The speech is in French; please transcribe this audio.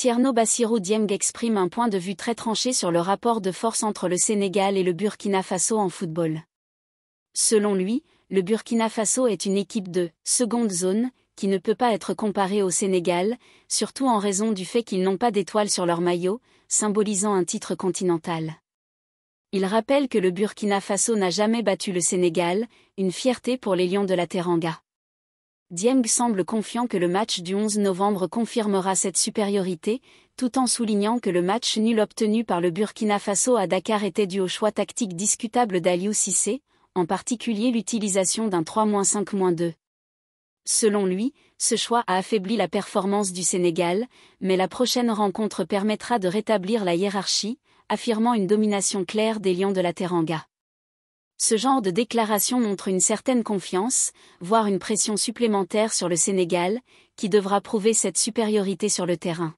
Tierno Bassirou Dieng exprime un point de vue très tranché sur le rapport de force entre le Sénégal et le Burkina Faso en football. Selon lui, le Burkina Faso est une équipe de seconde zone qui ne peut pas être comparée au Sénégal, surtout en raison du fait qu'ils n'ont pas d'étoile sur leur maillot, symbolisant un titre continental. Il rappelle que le Burkina Faso n'a jamais battu le Sénégal, une fierté pour les Lions de la Teranga. Dieng semble confiant que le match du 11 novembre confirmera cette supériorité, tout en soulignant que le match nul obtenu par le Burkina Faso à Dakar était dû au choix tactique discutable d'Aliou Cissé, en particulier l'utilisation d'un 3-5-2. Selon lui, ce choix a affaibli la performance du Sénégal, mais la prochaine rencontre permettra de rétablir la hiérarchie, affirmant une domination claire des Lions de la Teranga. Ce genre de déclaration montre une certaine confiance, voire une pression supplémentaire sur le Sénégal, qui devra prouver cette supériorité sur le terrain.